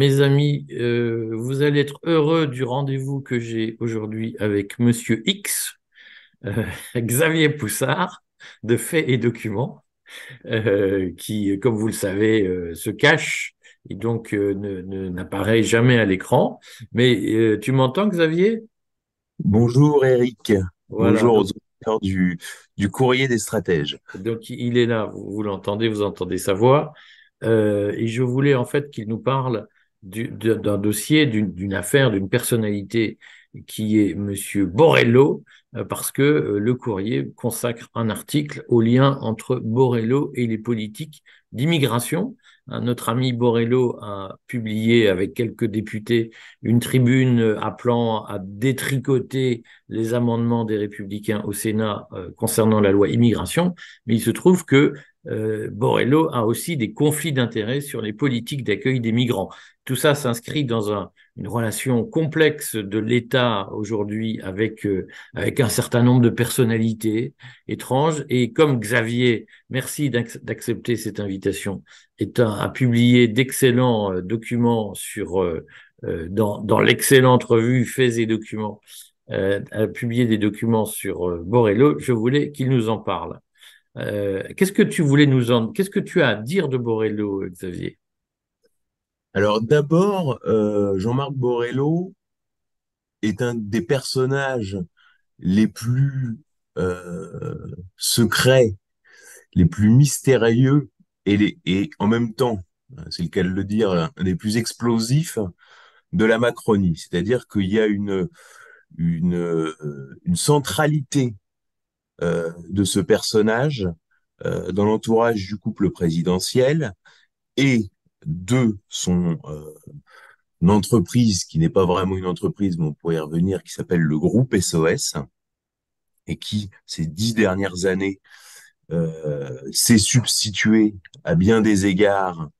mes amis, euh, vous allez être heureux du rendez-vous que j'ai aujourd'hui avec Monsieur X, euh, Xavier Poussard, de Faits et Documents, euh, qui, comme vous le savez, se cache et donc n'apparaît jamais à l'écran. Mais tu m'entends, Xavier Bonjour Eric. Bonjour aux auteurs du, courrier des stratèges. Donc il est là, vous, l'entendez, vous entendez sa voix. et je voulais en fait qu'il nous parle d'un dossier, d'une affaire, d'une personnalité qui est M. Borello, euh, parce que euh, le courrier consacre un article au lien entre Borello et les politiques d'immigration. Hein, notre ami Borello a publié avec quelques députés une tribune euh, appelant à détricoter les amendements des républicains au Sénat concernant la loi immigration, mais il se trouve que Borello euh, Borrello a aussi des conflits d'intérêts sur les politiques d'accueil des migrants. Tout ça s'inscrit dans une relation complexe de l'État aujourd'hui avec, euh, avec un certain nombre de personnalités étranges. Et comme Xavier, merci d'accepter cette invitation, est a publié d'excellents euh, documents sur, dans, l'excellente revue Faits et Documents, a publié des documents sur Borello. je voulais qu'il nous en parle. Euh, qu'est-ce que tu voulais nous en Qu'est-ce que tu as à dire de Borello, Xavier Alors d'abord, euh, Jean-Marc Borello est un des personnages les plus euh, secrets, les plus mystérieux et, en même temps, c'est le cas de le dire, les plus explosifs de la Macronie. C'est-à-dire qu'il y a une, une centralité euh, de ce personnage euh, dans l'entourage du couple présidentiel et de son euh, entreprise qui n'est pas vraiment une entreprise, mais on pourrait y revenir, qui s'appelle le groupe SOS, et qui, ces dix dernières années, s'est substitué à bien des égards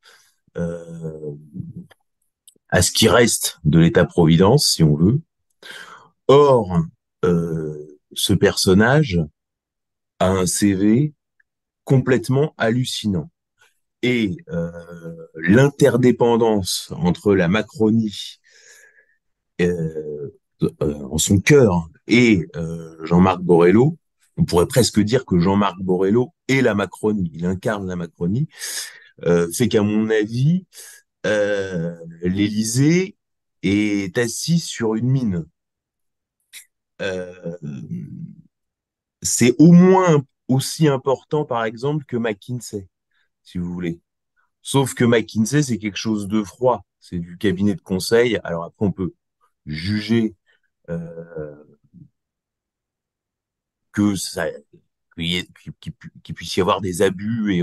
à ce qui reste de l'État-providence, si on veut. Or, ce personnage un CV complètement hallucinant. Et euh, l'interdépendance entre la Macronie euh, euh, en son cœur et Jean-Marc Borello, on pourrait presque dire que Jean-Marc Borello est la Macronie, il incarne la Macronie, fait qu'à mon avis, l'Élysée est assis sur une mine. Euh, c'est au moins aussi important, par exemple, que McKinsey, si vous voulez. Sauf que McKinsey, c'est quelque chose de froid. C'est du cabinet de conseil. Alors après, on peut juger euh, que ça, qu'il puisse y avoir des abus et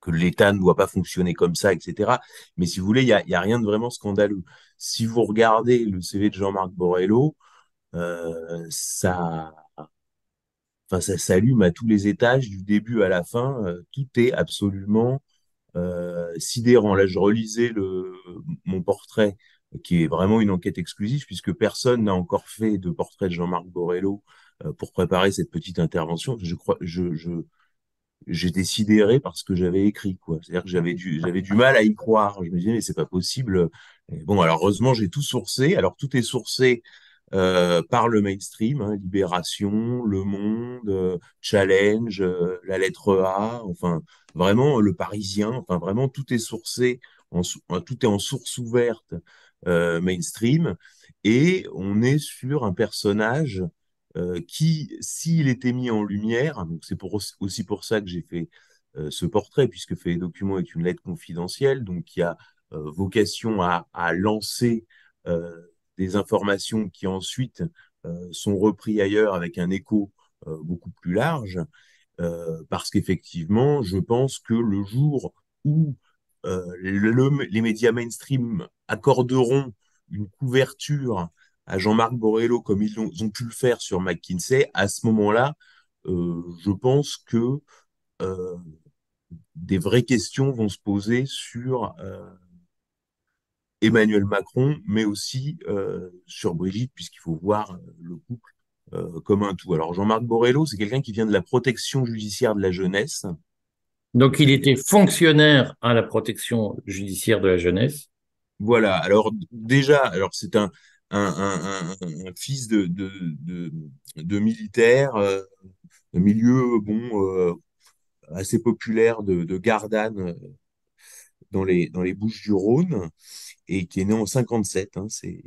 que l'État ne doit pas fonctionner comme ça, etc. Mais si vous voulez, il n'y a, y a, rien de vraiment scandaleux. Si vous regardez le CV de Jean-Marc Borello, euh, ça, Enfin, ça s'allume à tous les étages, du début à la fin. Euh, tout est absolument euh, sidérant. Là, je relisais le, mon portrait, qui est vraiment une enquête exclusive, puisque personne n'a encore fait de portrait de Jean-Marc Borello euh, pour préparer cette petite intervention. Je crois, je, je, j'étais sidéré parce que j'avais écrit quoi c'est-à-dire que j'avais du j'avais du mal à y croire je me disais mais c'est pas possible bon alors heureusement j'ai tout sourcé alors tout est sourcé euh, par le mainstream, hein, Libération, Le Monde, euh, Challenge, euh, la lettre A, enfin vraiment le Parisien, enfin vraiment tout est sourcé, en, tout est en source ouverte mainstream, et on est sur un personnage qui, s'il était mis en lumière, donc c'est pour, aussi pour ça que j'ai fait ce portrait, puisque fait les documents est une lettre confidentielle, donc qui a vocation à, à lancer des informations qui ensuite euh, sont reprises ailleurs avec un écho euh, beaucoup plus large, euh, parce qu'effectivement, je pense que le jour où les médias mainstream accorderont une couverture à Jean-Marc Borrello comme ils ont, pu le faire sur McKinsey, à ce moment-là, je pense que des vraies questions vont se poser sur euh, Emmanuel Macron, mais aussi euh, sur Brigitte, puisqu'il faut voir euh, le couple euh, comme un tout. Alors Jean-Marc Borello, c'est quelqu'un qui vient de la protection judiciaire de la jeunesse. Donc il était fonctionnaire à la protection judiciaire de la jeunesse. Voilà, alors déjà, alors c'est un, un, fils de, de, de, militaire, milieu bon, assez populaire de, de Gardanne dans les, dans les Bouches du Rhône et qui est né en 57. Hein, c'est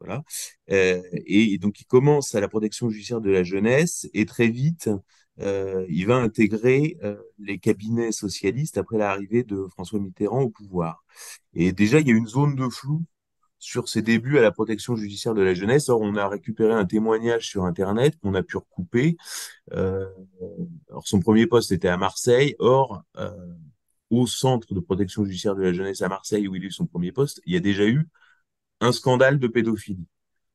voilà. Euh, et, donc il commence à la protection judiciaire de la jeunesse et très vite euh, il va intégrer euh, les cabinets socialistes après l'arrivée de François Mitterrand au pouvoir. Et déjà il y a une zone de flou sur ses débuts à la protection judiciaire de la jeunesse. Or, on a récupéré un témoignage sur Internet qu'on a pu recouper. Euh, alors, son premier poste était à Marseille. Or, euh, au centre de protection judiciaire de la jeunesse à Marseille où il eu son premier poste, il y a déjà eu un scandale de pédophilie.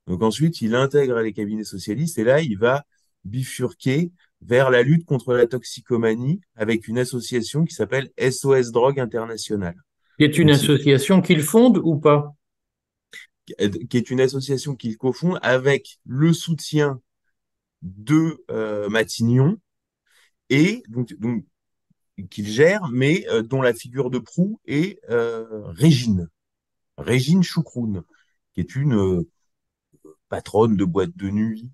Donc ensuite, il intègre les cabinets socialistes et là, il va bifurquer vers la lutte contre la toxicomanie avec une association qui s'appelle SOS Drogue Internationale. Qui est une association qu'il fonde ou pas Qui est une association qu'il cofonde avec le soutien de euh, Matignon, et donc qu'il gère, mais euh, dont la figure de proue est euh, Régine, Régine Choucroune, qui est une euh, patronne de boîte de nuit,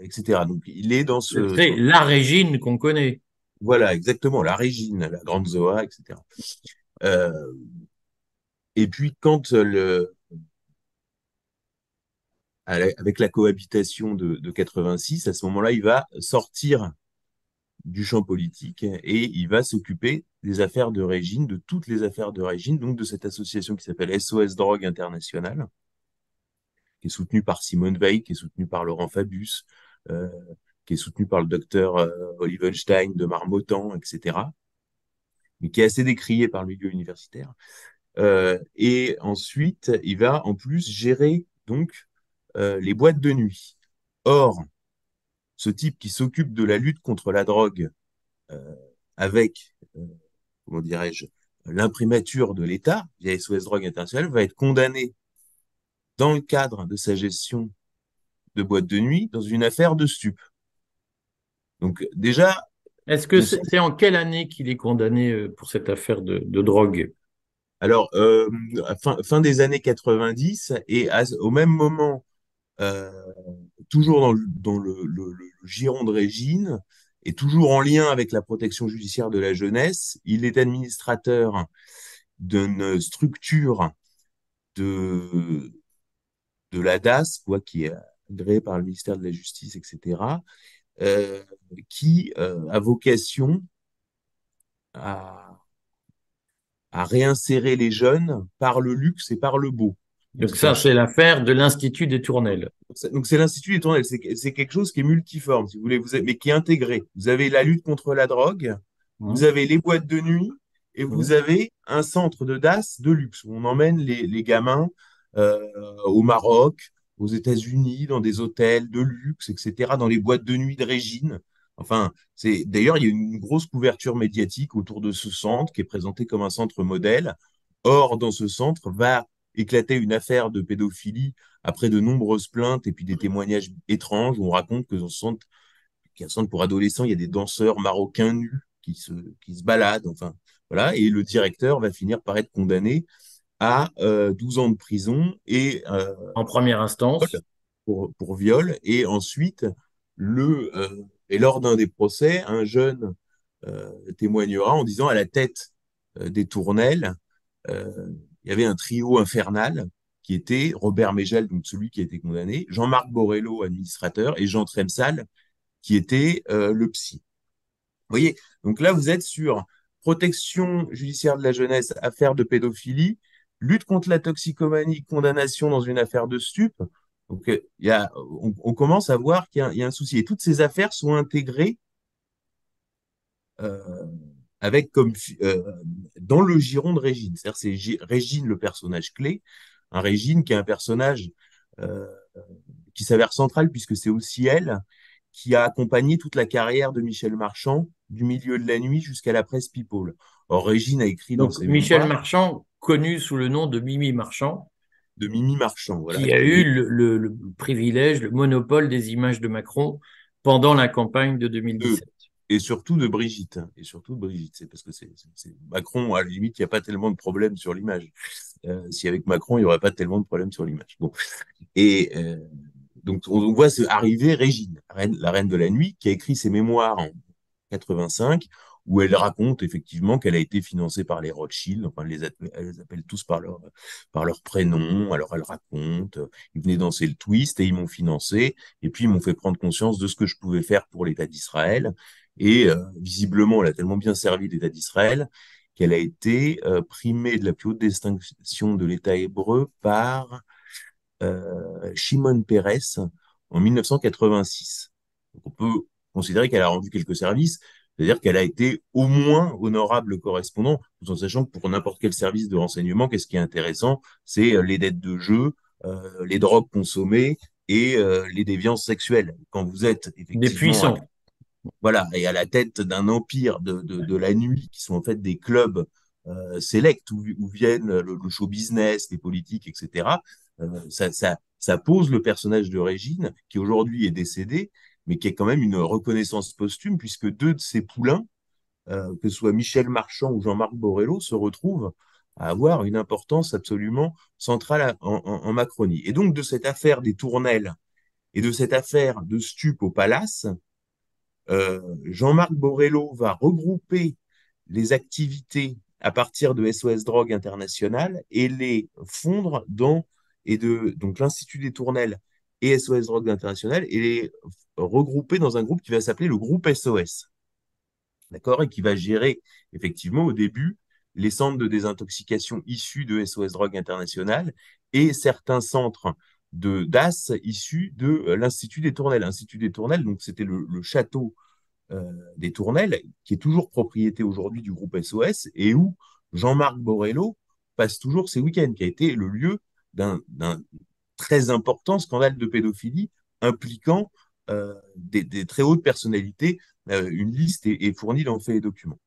etc. Donc il est dans ce... la Régine qu'on connaît. Voilà, exactement, la Régine, la grande Zoa, etc. et puis quand le, avec la cohabitation de 86, à ce moment-là, il va sortir du champ politique et il va s'occuper des affaires de régime, de toutes les affaires de régime, donc de cette association qui s'appelle SOS Drogue Internationale, qui est soutenue par Simone Veil, qui est soutenue par Laurent Fabius, euh, qui est soutenue par le docteur euh, Stein de Marmottan, etc., mais qui est assez décriée par le milieu universitaire. Euh, et ensuite, il va en plus gérer donc euh, les boîtes de nuit. Or, ce type qui s'occupe de la lutte contre la drogue euh, avec, euh, comment dirais-je, l'imprimature de l'État via SOS Drogue Internationale va être condamné dans le cadre de sa gestion de boîte de nuit dans une affaire de stup. Donc déjà... Est-ce que c'est en quelle année qu'il est condamné euh, pour cette affaire de, drogue alors, fin, des années 90, et au même moment, euh, toujours dans, le, giron de Régine et toujours en lien avec la protection judiciaire de la jeunesse. Il est administrateur d'une structure de, de la DAS, quoi, qui est agréée par le ministère de la Justice, etc., euh, qui euh, a vocation à, à réinsérer les jeunes par le luxe et par le beau. Donc ça, c'est l'affaire de l'Institut des Tournelles. Donc c'est l'Institut des Tournelles, c'est quelque chose qui est multiforme, si vous voulez, vous mais qui est intégré. Vous avez la lutte contre la drogue, vous avez les boîtes de nuit, et vous avez un centre de DAS de luxe où on emmène les, les gamins euh, au Maroc, aux États-Unis, dans des hôtels de luxe, etc., dans les boîtes de nuit de Régine. Enfin, c'est d'ailleurs, il y a une grosse couverture médiatique autour de ce centre qui est présenté comme un centre modèle. Or, dans ce centre va éclatait une affaire de pédophilie après de nombreuses plaintes et puis des témoignages étranges où on raconte que centre, pour adolescents, il y a des danseurs marocains nus qui se, qui se baladent. Enfin, voilà. Et le directeur va finir par être condamné à 12 euh, ans de prison et euh, en première instance pour, viol et ensuite le euh, et lors d'un des procès un jeune témoignera en disant à la tête des tournelles il y avait un trio infernal qui était Robert Mégel, donc celui qui a été condamné, Jean-Marc Borello, administrateur, et Jean Tremsal, qui était euh, le psy. Vous voyez, donc là, vous êtes sur protection judiciaire de la jeunesse, affaire de pédophilie, lutte contre la toxicomanie, condamnation dans une affaire de stup. Donc, euh, il y a, on, commence à voir qu'il y, a un souci. Et toutes ces affaires sont intégrées euh, avec comme euh, dans le giron de Régine. C'est-à-dire c'est Régine le personnage clé, un Régine qui est un personnage euh, qui s'avère central puisque c'est aussi elle qui a accompagné toute la carrière de Michel Marchand du milieu de la nuit jusqu'à la presse People. Or, Régine a écrit dans ses Michel Marchand, connu sous le nom de Mimi Marchand. De Mimi Marchand, voilà. Qui a eu le privilège, le monopole des images de Macron pendant la campagne de 2017 et surtout de Brigitte. Hein. Et surtout de Brigitte, c'est parce que c'est Macron, à la limite, il n'y a pas tellement de problèmes sur l'image. Euh, si avec Macron, il n'y aurait pas tellement de problèmes sur l'image. Bon. Et euh, donc, on, voit arriver Régine, reine, la reine de la nuit, qui a écrit ses mémoires en 85, où elle raconte effectivement qu'elle a été financée par les Rothschild, enfin, elle les, appelle, les tous par leur, par leur prénom, alors elle raconte, euh, ils venaient danser le twist et ils m'ont financé, et puis ils m'ont fait prendre conscience de ce que je pouvais faire pour l'État d'Israël, et euh, visiblement, elle a tellement bien servi l'État d'Israël qu'elle a été euh, primée de la plus haute distinction de l'État hébreu par euh, Shimon Peres en 1986. Donc on peut considérer qu'elle a rendu quelques services, c'est-à-dire qu'elle a été au moins honorable correspondant, tout en sachant que pour n'importe quel service de renseignement, qu'est-ce qui est intéressant C'est les dettes de jeu, euh, les drogues consommées et euh, les déviances sexuelles. Quand vous êtes effectivement... Des puissants. Voilà, et à la tête d'un empire de, de, de, la nuit, qui sont en fait des clubs euh, sélects où, viennent le, show business, les politiques, etc. Euh, ça, ça, pose le personnage de Régine, qui aujourd'hui est décédé, mais qui est quand même une reconnaissance posthume, puisque deux de ses poulains, euh, que ce soit Michel Marchand ou Jean-Marc Borello, se retrouvent à avoir une importance absolument centrale en, en, Macronie. Et donc de cette affaire des tournelles et de cette affaire de stupe au palace, euh, Jean-Marc Borello va regrouper les activités à partir de SOS Drogue International et les fondre dans et de donc l'Institut des Tournelles et SOS Drogue International et les regrouper dans un groupe qui va s'appeler le groupe SOS. D'accord Et qui va gérer effectivement au début les centres de désintoxication issus de SOS Drogue International et certains centres de d'As issu de euh, l'Institut des Tournelles. L'Institut des Tournelles, donc c'était le, château euh, des Tournelles, qui est toujours propriété aujourd'hui du groupe SOS et où Jean-Marc Borello passe toujours ses week-ends, qui a été le lieu d'un très important scandale de pédophilie impliquant euh, des, très hautes personnalités. une liste est, est fournie dans les Documents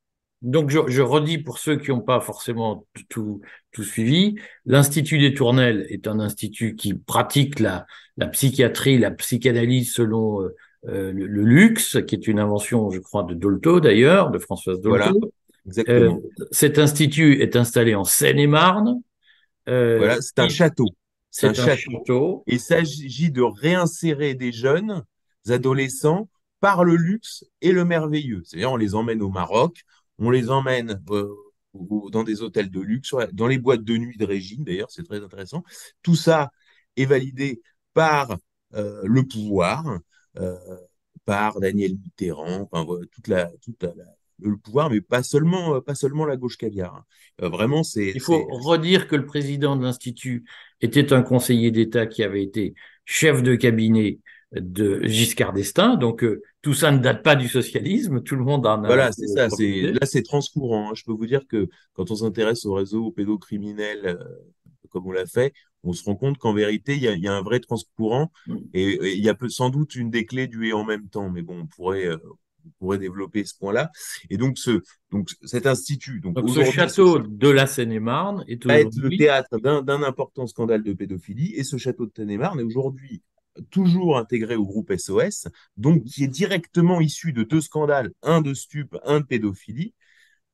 donc je, redis pour ceux qui n'ont pas forcément tout, suivi, l'Institut des Tournelles est un institut qui pratique la, psychiatrie, la psychanalyse selon euh, euh, le, luxe, qui est une invention, je crois, de Dolto d'ailleurs, de Françoise Dolto. Voilà, exactement. Euh, cet institut est installé en Seine-et-Marne. voilà, c'est un château. C'est un, château. Il s'agit de réinsérer des jeunes adolescents par le luxe et le merveilleux. C'est-à-dire, on les emmène au Maroc, on les emmène euh, dans des hôtels de luxe, dans les boîtes de nuit de régime, d'ailleurs, c'est très intéressant. Tout ça est validé par euh, le pouvoir, euh, par Daniel Mitterrand, enfin, toute la, le pouvoir, mais pas seulement, pas seulement la gauche caviar. Hein. vraiment, c'est. Il faut redire que le président de l'Institut était un conseiller d'État qui avait été chef de cabinet de Giscard d'Estaing. Donc euh, tout ça ne date pas du socialisme, tout le monde en a. Voilà, c'est euh, ça. là, c'est transcourant. Hein. Je peux vous dire que quand on s'intéresse au réseau pédocriminel, euh, comme on l'a fait, on se rend compte qu'en vérité, il y, a un vrai transcourant mm. et il y a sans doute une des clés du et en même temps. Mais bon, on pourrait. développer ce point-là. Et donc, ce, donc cet institut. Donc, ce château de la Seine-et-Marne est, va être le théâtre d'un important scandale de pédophilie. Et ce château de Seine-et-Marne est aujourd'hui toujours intégré au groupe SOS, donc mmh. qui est directement issu de deux scandales, un de stupe un de pédophilie,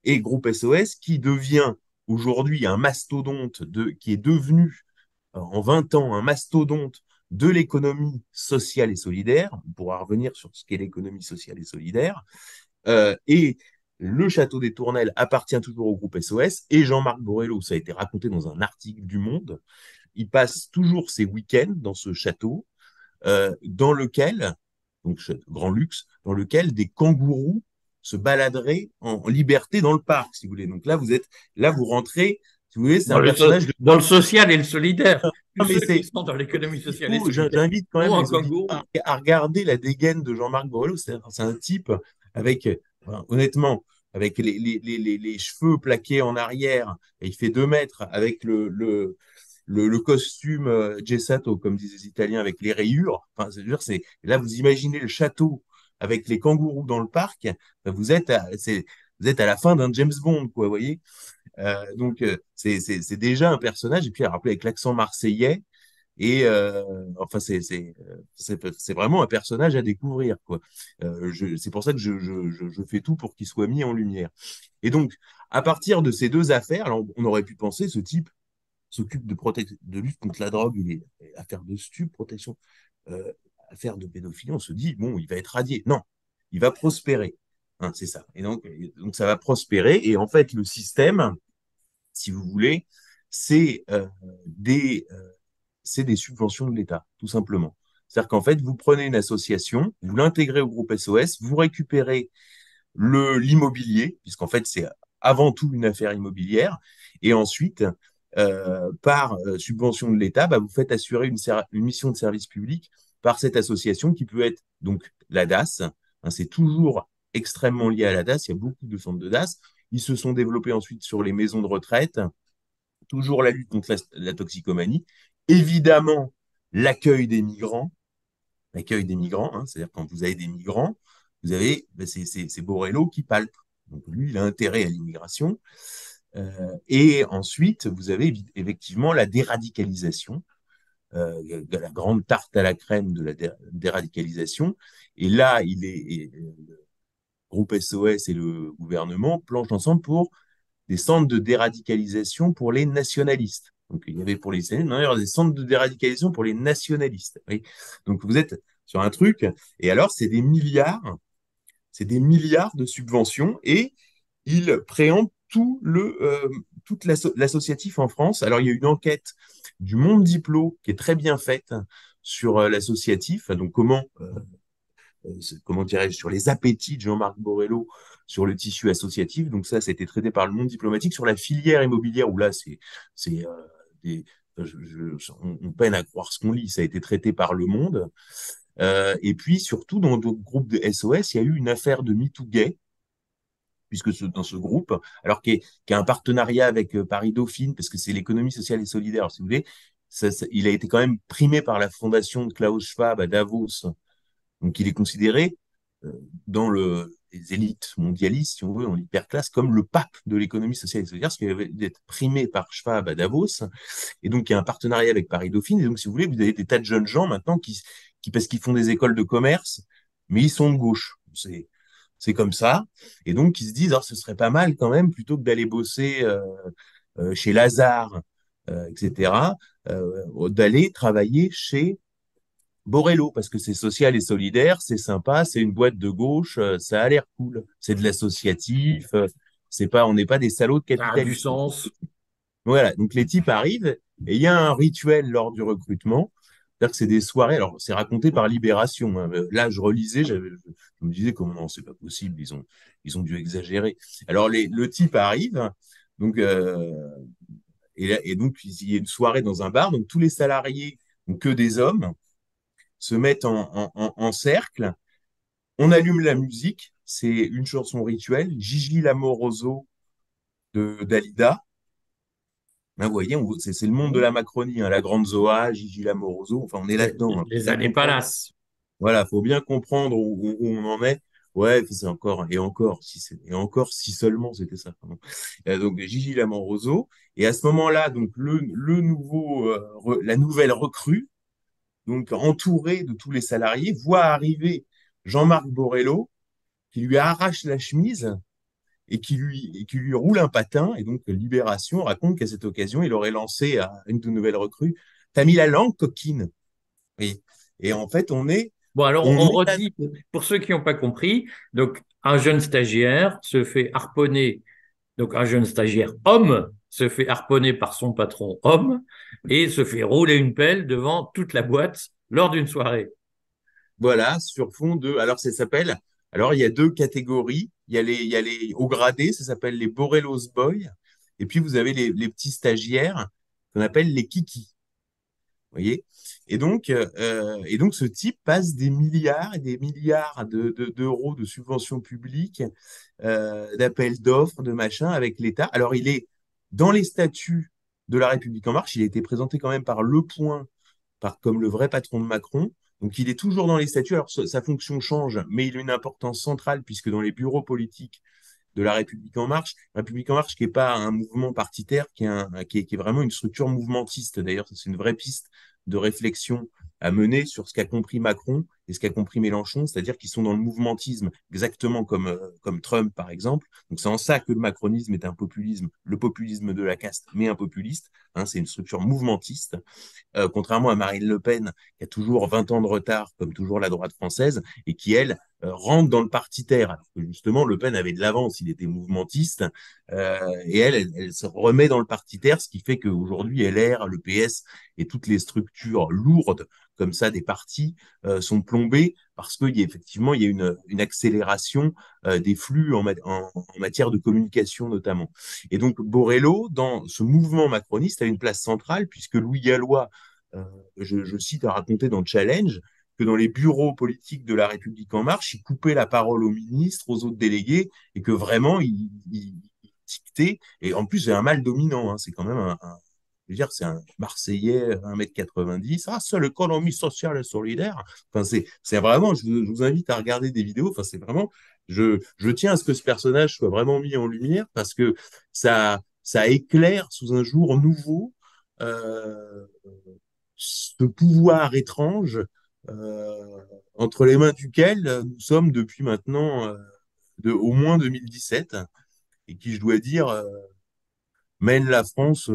et groupe SOS qui devient aujourd'hui un mastodonte de, qui est devenu euh, en 20 ans un mastodonte de l'économie sociale et solidaire. On pourra revenir sur ce qu'est l'économie sociale et solidaire. Euh, et le château des Tournelles appartient toujours au groupe SOS. Et Jean-Marc Borello, ça a été raconté dans un article du Monde, il passe toujours ses week-ends dans ce château. Euh, dans lequel, donc grand luxe, dans lequel des kangourous se baladeraient en liberté dans le parc, si vous voulez. Donc là, vous êtes, là, vous rentrez, si vous voulez, c'est un personnage dans le social et le solidaire. dans l'économie sociale. J'invite quand même à, regarder la dégaine de Jean-Marc Borrello. C'est un type avec, honnêtement, avec les, les, cheveux plaqués en arrière, et il fait deux mètres avec le le, le costume Gessato, euh, comme disent les Italiens, avec les rayures. Enfin, cest dire c'est là vous imaginez le château avec les kangourous dans le parc. Ben, vous êtes à, c'est, vous êtes à la fin d'un James Bond, quoi, vous voyez. Euh, donc euh, c'est, c'est, c'est déjà un personnage. Et puis rappelé avec l'accent marseillais. Et enfin, c'est, c'est, c'est, c'est vraiment un personnage à découvrir. quoi. c'est pour ça que je, je, je, fais tout pour qu'il soit mis en lumière. Et donc, à partir de ces deux affaires, on aurait pu penser ce type s'occupe de, de lutte contre la drogue, il est affaire de stup, protection, euh, affaire de pédophilie, on se dit, bon, il va être radié. Non, il va prospérer. Hein, c'est ça. Et donc, donc, ça va prospérer. Et en fait, le système, si vous voulez, c'est euh, des, euh, des subventions de l'État, tout simplement. C'est-à-dire qu'en fait, vous prenez une association, vous l'intégrez au groupe SOS, vous récupérez l'immobilier, puisqu'en fait, c'est avant tout une affaire immobilière, et ensuite, euh, par euh, subvention de l'État, bah, vous faites assurer une, mission de service public par cette association qui peut être donc la DAS. Hein, c'est toujours extrêmement lié à la DAS. Il y a beaucoup de centres de DAS. Ils se sont développés ensuite sur les maisons de retraite. Toujours la lutte contre la, toxicomanie. Évidemment, l'accueil des migrants. L'accueil des migrants, hein, c'est-à-dire quand vous avez des migrants, vous avez, bah, c'est Borrello qui palpe. Donc lui, il a intérêt à l'immigration. Euh, et ensuite, vous avez effectivement la déradicalisation, euh, la grande tarte à la crème de la déradicalisation. Et là, il est, euh, le groupe SOS et le gouvernement planchent ensemble pour des centres de déradicalisation pour les nationalistes. Donc, il y avait pour les des centres de déradicalisation pour les nationalistes. Donc, vous êtes sur un truc. Et alors, c'est des milliards, c'est des milliards de subventions et ils préemptent tout le euh, toute l'associatif en France. Alors il y a eu une enquête du Monde Diplo qui est très bien faite sur euh, l'associatif, donc comment euh, comment dirais-je sur les appétits de Jean-Marc Borello sur le tissu associatif. Donc ça, ça a été traité par le Monde diplomatique sur la filière immobilière où là c'est c'est des on, peine à croire ce qu'on lit. Ça a été traité par le Monde. et puis surtout dans le groupe de SOS, il y a eu une affaire de MeToo gay puisque dans ce groupe, alors qu'il y, a un partenariat avec euh, Paris Dauphine, parce que c'est l'économie sociale et solidaire, si vous voulez, ça, il a été quand même primé par la fondation de Klaus Schwab à Davos. Donc il est considéré euh, dans le, les élites mondialistes, si on veut, dans l'hyperclasse, comme le pape de l'économie sociale et solidaire, parce qu'il avait d'être primé par Schwab à Davos. Et donc, il y a un partenariat avec Paris Dauphine. Et donc, si vous voulez, vous avez des tas de jeunes gens maintenant qui, qui parce qu'ils font des écoles de commerce, mais ils sont de gauche. C'est, c'est comme ça. Et donc, ils se disent, alors ah, ce serait pas mal quand même, plutôt que d'aller bosser euh, euh, chez Lazare, euh, etc., d'aller travailler chez Borello, parce que c'est social et solidaire, c'est sympa, c'est une boîte de gauche, ça a l'air cool, c'est de l'associatif, c'est pas, on n'est pas des salauds de capitalisme. Ça a du sens. Voilà, donc les types arrivent, et il y a un rituel lors du recrutement, c'est-à-dire que c'est des soirées, alors c'est raconté par Libération. Hein. Euh, là, je relisais, je, me disais comment non, c'est pas possible, ils ont, ils ont dû exagérer. Alors les, le type arrive, donc euh, et, donc il y a une soirée dans un bar, donc tous les salariés, donc que des hommes, se mettent en, cercle. On allume la musique, c'est une chanson rituelle, Gigi Lamoroso de Dalida ben, vous voyez, c'est le monde de la Macronie, hein, la Grande Zoa, Gigi Lamoroso, enfin, on est là-dedans. Hein. Les années palaces. Voilà, faut bien comprendre où, on en est. Ouais, c'est encore, et encore, si et encore, si seulement c'était ça. Euh, donc, Gigi Lamoroso. Et à ce moment-là, donc, le, le nouveau, euh, la nouvelle recrue, donc, entourée de tous les salariés, voit arriver Jean-Marc Borello, qui lui arrache la chemise et qui lui, roule un patin. Et donc, Libération raconte qu'à cette occasion, il aurait lancé à une toute nouvelle recrue T'as mis la langue, coquine. Et, et en fait, on est. Bon, alors, on, redit, pour ceux qui n'ont pas compris, donc, un jeune stagiaire se fait harponner, donc, un jeune stagiaire homme se fait harponner par son patron homme et se fait rouler une pelle devant toute la boîte lors d'une soirée. Voilà, sur fond de. Alors, ça s'appelle. Alors, il y a deux catégories il y a les, il y a les hauts gradés, ça s'appelle les borelos Boys. Et puis, vous avez les, les petits stagiaires qu'on appelle les Kiki. Vous voyez et donc, euh, et donc, ce type passe des milliards et des milliards d'euros de, d'euros de subventions publiques, euh, d'appels d'offres, de machins avec l'État. Alors, il est dans les statuts de la République en marche, il a été présenté quand même par Le Point, par, comme le vrai patron de Macron. Donc il est toujours dans les statuts, alors sa, fonction change, mais il a une importance centrale puisque dans les bureaux politiques de la République en marche, République en marche qui n'est pas un mouvement partitaire, qui est, qui est, vraiment une structure mouvementiste. D'ailleurs, c'est une vraie piste de réflexion à mener sur ce qu'a compris Macron et ce qu'a compris Mélenchon, c'est-à-dire qu'ils sont dans le mouvementisme exactement comme, euh, comme Trump, par exemple. Donc c'est en ça que le macronisme est un populisme, le populisme de la caste, mais un populiste. Hein, c'est une structure mouvementiste. Euh, contrairement à Marine Le Pen, qui a toujours 20 ans de retard, comme toujours la droite française, et qui, elle, euh, rentre dans le terre. Alors que justement, Le Pen avait de l'avance, il était mouvementiste, et elle, elle, se remet dans le terre, ce qui fait qu'aujourd'hui, LR, le PS et toutes les structures lourdes comme ça des partis sont plongées parce qu'effectivement, y effectivement il y a une, accélération euh, des flux en, en, matière de communication notamment. Et donc Borello, dans ce mouvement macroniste, a une place centrale puisque Louis Gallois, euh, je, cite a raconté dans Challenge, que dans les bureaux politiques de la République en marche, il coupait la parole aux ministres, aux autres délégués, et que vraiment, il, il, dictait. Et en plus, c'est un mal dominant. Hein, c'est quand même un, dire, c'est un Marseillais, 1m90. Ah, c'est Colombie social et solidaire. Enfin, c'est vraiment, je vous, invite à regarder des vidéos. Enfin, c'est vraiment, je, je tiens à ce que ce personnage soit vraiment mis en lumière parce que ça, ça éclaire sous un jour nouveau euh, ce pouvoir étrange euh, entre les mains duquel nous sommes depuis maintenant euh, de, au moins 2017 et qui, je dois dire, mène la France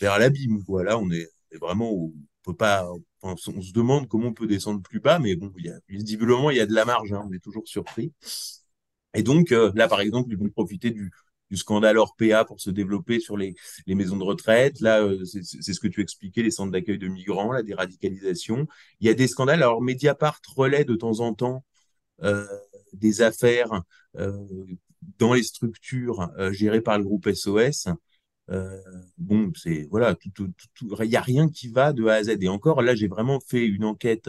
vers l'abîme. voilà, on est, vraiment, on peut pas, on, se demande comment on peut descendre plus bas, mais bon, il y a, visiblement, il y a de la marge, hein, on est toujours surpris. Et donc, euh, là, par exemple, ils vont profiter du, scandale Orpea pour se développer sur les, maisons de retraite. Là, euh, c'est, ce que tu expliquais, les centres d'accueil de migrants, la déradicalisation. Il y a des scandales. Alors, Mediapart relaie de temps en temps euh, des affaires dans les structures gérées par le groupe SOS. Euh, bon, c'est voilà, tout, tout, il n'y a rien qui va de A à Z. Et encore, là, j'ai vraiment fait une enquête,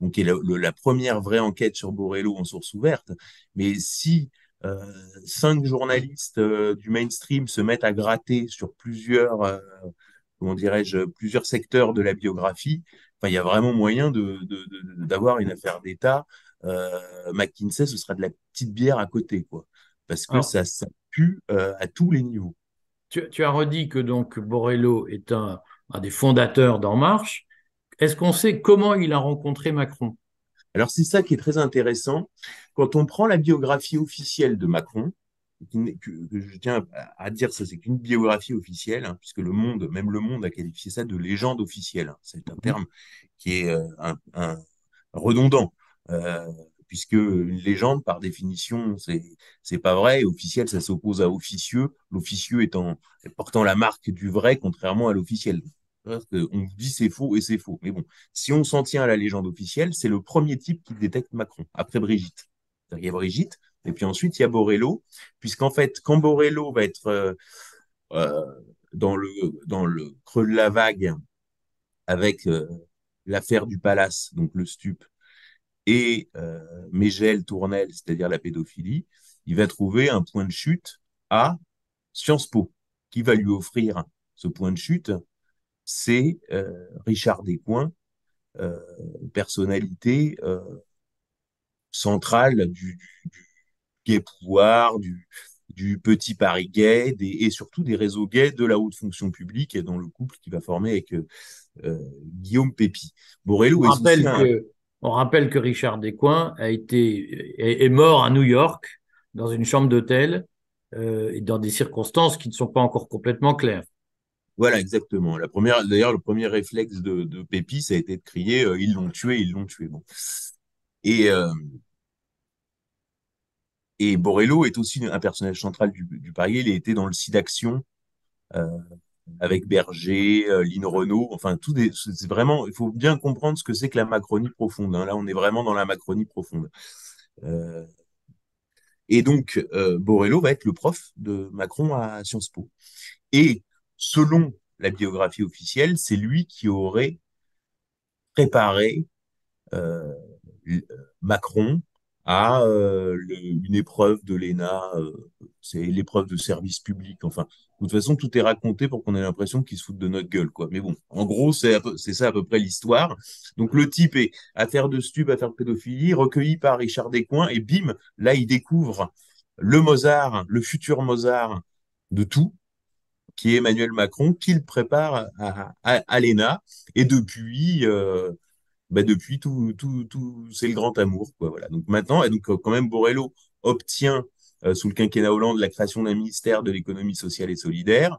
donc qui est la, première vraie enquête sur Borello en source ouverte. Mais si euh, cinq journalistes euh, du mainstream se mettent à gratter sur plusieurs, comment dirais-je, plusieurs secteurs de la biographie, enfin, il y a vraiment moyen de, d'avoir une affaire d'État. McKinsey, ce sera de la petite bière à côté, quoi, parce que ça, ça pue à tous les niveaux tu, as redit que donc Borrello est un, des fondateurs d'En Marche. Est-ce qu'on sait comment il a rencontré Macron Alors c'est ça qui est très intéressant. Quand on prend la biographie officielle de Macron, que je tiens à dire, ça c'est qu'une biographie officielle, hein, puisque le monde, même le monde a qualifié ça de légende officielle. Hein. C'est un terme qui est euh, un, redondant. Euh, puisque une légende, par définition, c'est c'est pas vrai. Officiel, ça s'oppose à officieux. L'officieux étant portant la marque du vrai, contrairement à l'officiel. On dit c'est faux et c'est faux. Mais bon, si on s'en tient à la légende officielle, c'est le premier type qui détecte Macron, après Brigitte. Il y a Brigitte, et puis ensuite il y a Borello, puisqu'en fait, quand Borello va être euh, euh, dans, le, dans le creux de la vague avec euh, l'affaire du palace, donc le stup, et euh, Mégel Tournel, c'est-à-dire la pédophilie, il va trouver un point de chute à Sciences Po. Qui va lui offrir ce point de chute C'est euh, Richard Descoings, euh, personnalité euh, centrale du, du, gay pouvoir, du, du petit Paris gay et surtout des réseaux gays de la haute fonction publique et dans le couple qu'il va former avec euh, Guillaume Pépi. Borelou. est que, on rappelle que Richard Descoings a été, est, mort à New York dans une chambre d'hôtel euh, et dans des circonstances qui ne sont pas encore complètement claires. Voilà, exactement. La première, d'ailleurs, le premier réflexe de, de Pépi, ça a été de crier euh, "Ils l'ont tué, ils l'ont tué". Bon. Et euh, et Borello est aussi un personnage central du, du pari. Il était dans le site d'action euh, avec Berger, euh, Lynn Renault, enfin, tout des, c'est vraiment, il faut bien comprendre ce que c'est que la Macronie profonde. Hein. Là, on est vraiment dans la Macronie profonde. Euh, et donc, euh, Borello va être le prof de Macron à Sciences Po. Et selon la biographie officielle, c'est lui qui aurait préparé Macron à euh, une épreuve de l'ENA, euh, c'est l'épreuve de service public. Enfin, de toute façon, tout est raconté pour qu'on ait l'impression qu'ils se foutent de notre gueule, quoi. Mais bon, en gros, c'est ça à peu près l'histoire. Donc le type est affaire de stup, affaire de pédophilie, recueilli par Richard Descoings, et bim, là, il découvre le Mozart, le futur Mozart de tout, qui est Emmanuel Macron, qu'il prépare à, à, l'ENA. Et depuis, euh, bah depuis tout, tout, tout c'est le grand amour quoi voilà donc maintenant et donc euh, quand même Borello obtient euh, sous le quinquennat Hollande la création d'un ministère de l'économie sociale et solidaire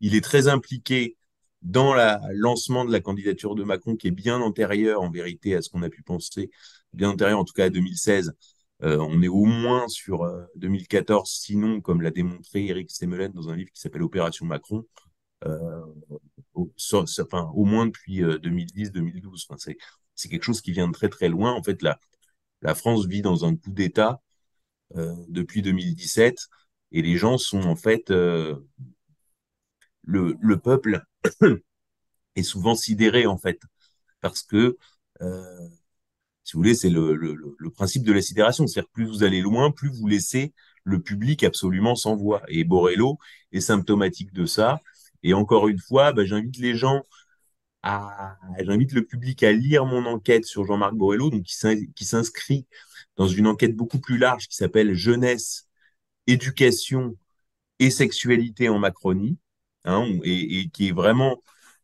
il est très impliqué dans le lancement de la candidature de Macron qui est bien antérieure en vérité à ce qu'on a pu penser bien antérieure en tout cas à 2016 euh, on est au moins sur 2014 euh, sinon comme l'a démontré Eric Stemelen dans un livre qui s'appelle Opération Macron au, au moins depuis 2010-2012. Euh, c'est, quelque chose qui vient de très très loin. En fait, la, la France vit dans un coup d'État euh, depuis 2017 et les gens sont en fait... Euh, le, le, peuple est souvent sidéré en fait parce que... si vous voulez, c'est le, le, principe de la sidération. C'est-à-dire, plus vous allez loin, plus vous laissez le public absolument sans voix. Et Borello est symptomatique de ça. Et encore une fois, bah, j'invite les gens j'invite le public à lire mon enquête sur Jean-Marc Borello, donc qui s'inscrit dans une enquête beaucoup plus large qui s'appelle Jeunesse, éducation et sexualité en Macronie, hein, et, qui est vraiment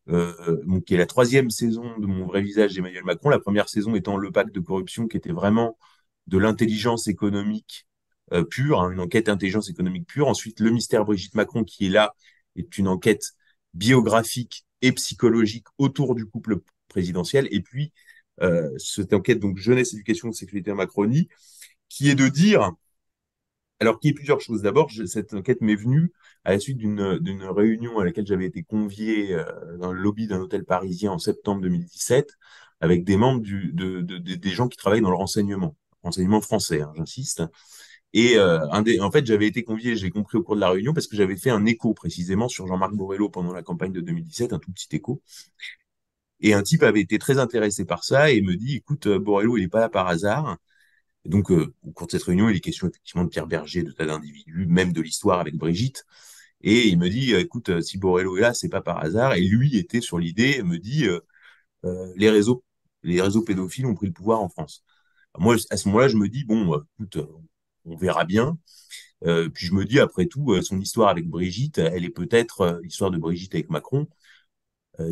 euh, est la troisième saison de Mon vrai visage d'Emmanuel Macron. La première saison étant le pacte de corruption, qui était vraiment de l'intelligence économique euh, pure, hein, une enquête intelligence économique pure. Ensuite, le mystère Brigitte Macron, qui est là, est une enquête biographique et psychologique autour du couple présidentiel. Et puis, euh, cette enquête, donc jeunesse, éducation, Sécurité en macronie, qui est de dire, alors qu'il y a plusieurs choses. D'abord, cette enquête m'est venue à la suite d'une réunion à laquelle j'avais été convié euh, dans le lobby d'un hôtel parisien en septembre 2017 avec des membres du, des gens qui travaillent dans le renseignement, renseignement français, hein, j'insiste. Et euh, un des, en fait, j'avais été convié, j'ai compris au cours de la réunion, parce que j'avais fait un écho précisément sur Jean-Marc Borrello pendant la campagne de 2017, un tout petit écho. Et un type avait été très intéressé par ça et me dit, écoute, euh, Borrello, il n'est pas là par hasard. donc, euh, au cours de cette réunion, il est question effectivement de Pierre Berger, de tas d'individus, même de l'histoire avec Brigitte. Et il me dit, écoute, si Borrello est là, c'est pas par hasard. Et lui était sur l'idée, me dit, les réseaux, les réseaux pédophiles ont pris le pouvoir en France. Moi, à ce moment-là, je me dis, bon, écoute, on verra bien. Euh, puis je me dis, après tout, euh, son histoire avec Brigitte, elle est peut-être euh, l'histoire de Brigitte avec Macron.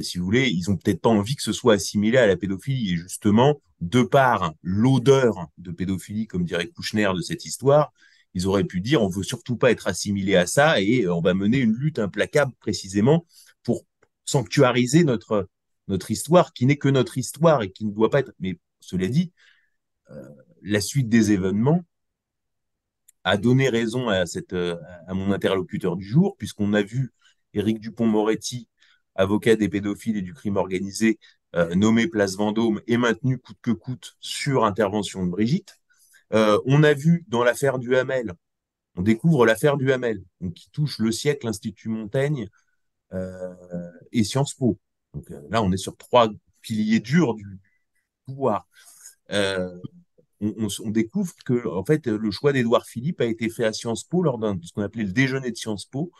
si vous voulez, ils ont peut-être pas envie que ce soit assimilé à la pédophilie. Et justement, de par l'odeur de pédophilie, comme dirait Kouchner, de cette histoire, ils auraient pu dire on veut surtout pas être assimilé à ça et on va mener une lutte implacable précisément pour sanctuariser notre notre histoire qui n'est que notre histoire et qui ne doit pas être. Mais cela dit, la suite des événements a donné raison à, cette, euh, à mon interlocuteur du jour, puisqu'on a vu Éric Dupont-Moretti, avocat des pédophiles et du crime organisé, euh, nommé Place Vendôme et maintenu coûte que coûte sur intervention de Brigitte. Euh, on a vu dans l'affaire du Hamel, on découvre l'affaire du Hamel, donc qui touche le siècle, l'Institut Montaigne euh, et Sciences Po. Donc euh, là, on est sur trois piliers durs du pouvoir on, découvre que en fait, le choix d'Édouard Philippe a été fait à Sciences Po lors d'un ce qu'on appelait le déjeuner de Sciences Po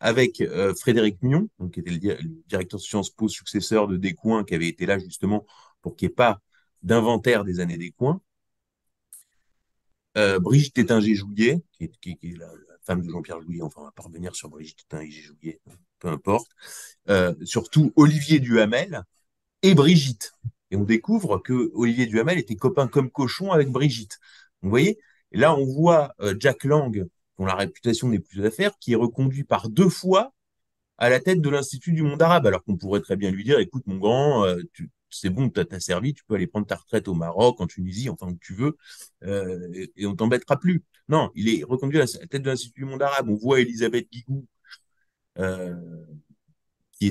avec euh, Frédéric Mion, donc, qui était le, directeur de Sciences Po, successeur de Descoings, qui avait été là justement pour qu'il n'y ait pas d'inventaire des années Descoings. Euh, Brigitte Tétinger jouillet qui, est la, femme de Jean-Pierre Jouillet, enfin on va pas revenir sur Brigitte Tétinger jouillet peu importe. Euh, surtout Olivier Duhamel et Brigitte, et on découvre que Olivier Duhamel était copain comme cochon avec Brigitte. vous voyez, et là on voit euh, Jack Lang, dont la réputation n'est plus à faire, qui est reconduit par deux fois à la tête de l'Institut du monde arabe, alors qu'on pourrait très bien lui dire, écoute mon grand, euh, c'est bon, tu as servi, tu peux aller prendre ta retraite au Maroc, en Tunisie, enfin où tu veux, euh, et, on t'embêtera plus. Non, il est reconduit à la tête de l'Institut du monde arabe. On voit Elisabeth Guigou,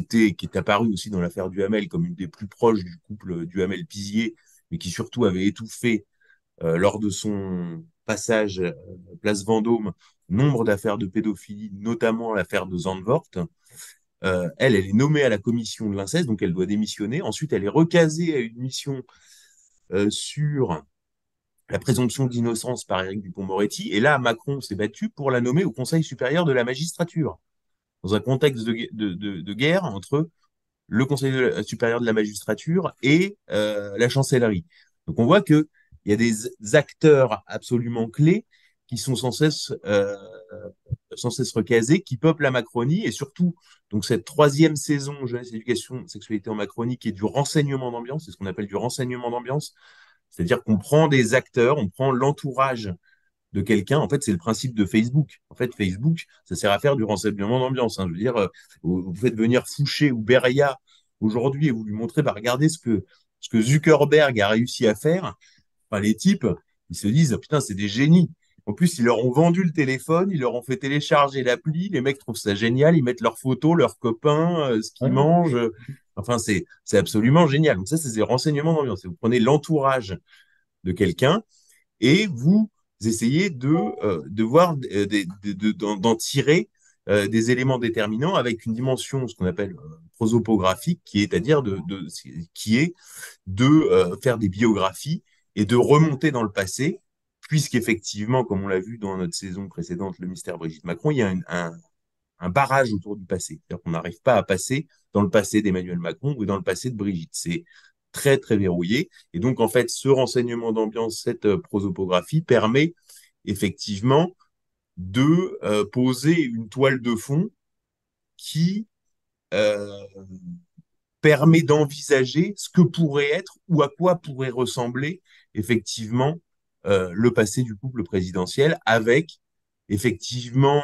qui est apparue aussi dans l'affaire du Duhamel comme une des plus proches du couple du Duhamel-Pizier, mais qui surtout avait étouffé euh, lors de son passage euh, place Vendôme nombre d'affaires de pédophilie, notamment l'affaire de Zandvoort. Euh, elle, elle est nommée à la commission de l'inceste, donc elle doit démissionner. Ensuite, elle est recasée à une mission sur la présomption d'innocence par Éric Dupont-Moretti. Et là, Macron s'est battu pour la nommer au Conseil supérieur de la magistrature dans un contexte de, guerre entre le Conseil supérieur de la magistrature et euh, la chancellerie. Donc on voit que il y a des acteurs absolument clés qui sont sans cesse euh, sans cesse recasés, qui peuplent la Macronie et surtout donc cette troisième saison jeunesse, éducation, sexualité en Macronie qui est du renseignement d'ambiance, c'est ce qu'on appelle du renseignement d'ambiance, c'est-à-dire qu'on prend des acteurs, on prend l'entourage de quelqu'un. En fait, c'est le principe de Facebook. En fait, Facebook, ça sert à faire du renseignement d'ambiance. Hein. Je veux dire, euh, vous, faites venir Fouché ou Beria aujourd'hui et vous lui montrez, par bah, regarder ce que, Zuckerberg a réussi à faire. Enfin, les types, ils se disent, putain, c'est des génies. En plus, ils leur ont vendu le téléphone, ils leur ont fait télécharger l'appli. Les mecs trouvent ça génial. Ils mettent leurs photos, leurs copains, euh, ce qu'ils mangent. Enfin, c'est absolument génial. Donc ça, c'est des renseignements d'ambiance. Vous prenez l'entourage de quelqu'un et vous essayer de, euh, de voir, euh, d'en tirer euh, des éléments déterminants avec une dimension, ce qu'on appelle prosopographique, qui est à dire de, qui est de faire des biographies et de remonter dans le passé, puisqu'effectivement, comme on l'a vu dans notre saison précédente, le mystère Brigitte Macron, il y a un, barrage autour du passé. On n'arrive pas à passer dans le passé d'Emmanuel Macron ou dans le passé de Brigitte. C'est très, très verrouillé. Et donc, en fait, ce renseignement d'ambiance, cette euh, prosopographie permet effectivement de euh, poser une toile de fond qui euh, permet d'envisager ce que pourrait être ou à quoi pourrait ressembler effectivement le passé du couple présidentiel avec effectivement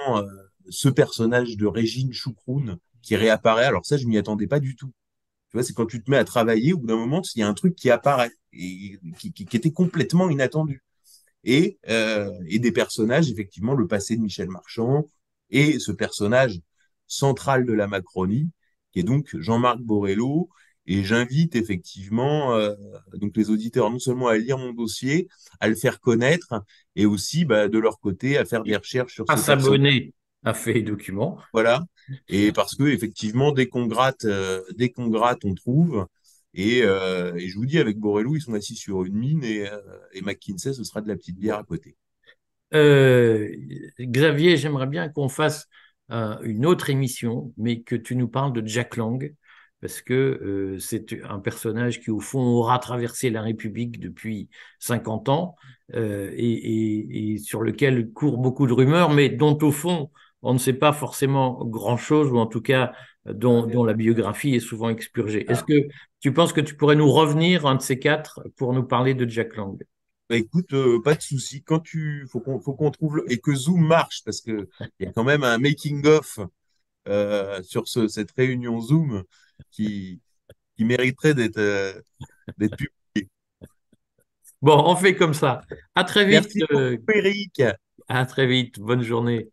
ce personnage de Régine Choucroune qui réapparaît. Alors ça, je m'y attendais pas du tout. Tu vois, c'est quand tu te mets à travailler, au bout d'un moment, il y a un truc qui apparaît et qui, était complètement inattendu. Euh, et, des personnages, effectivement, le passé de Michel Marchand et ce personnage central de la Macronie, qui est donc Jean-Marc Borello. Et j'invite effectivement euh, donc les auditeurs non seulement à lire mon dossier, à le faire connaître, et aussi bah, de leur côté à faire des recherches sur. À s'abonner a fait les documents. Voilà. Et parce que effectivement, dès qu'on gratte, euh, on trouve. Et, euh, et, je vous dis, avec Borelou, ils sont assis sur une mine et, euh, et McKinsey, ce sera de la petite bière à côté. Xavier, j'aimerais bien qu'on fasse une autre émission, mais que tu nous parles de Jack Lang, parce que c'est un personnage qui, au fond, aura traversé la République depuis 50 ans et, et, et, sur lequel courent beaucoup de rumeurs, mais dont, au fond, on ne sait pas forcément grand-chose, ou en tout cas euh, ah dont, la biographie est souvent expurgée. Est-ce ah. que tu penses que tu pourrais nous revenir, un de ces quatre, pour nous parler de Jack Lang bah, écoute, euh, pas de souci. Quand tu faut qu'on trouve et que Zoom marche parce que il y a quand même un making of euh, sur cette réunion Zoom qui qui mériterait d'être d'être publié. Bon, on fait comme ça. À très vite. Merci Eric. À très vite. Bonne journée.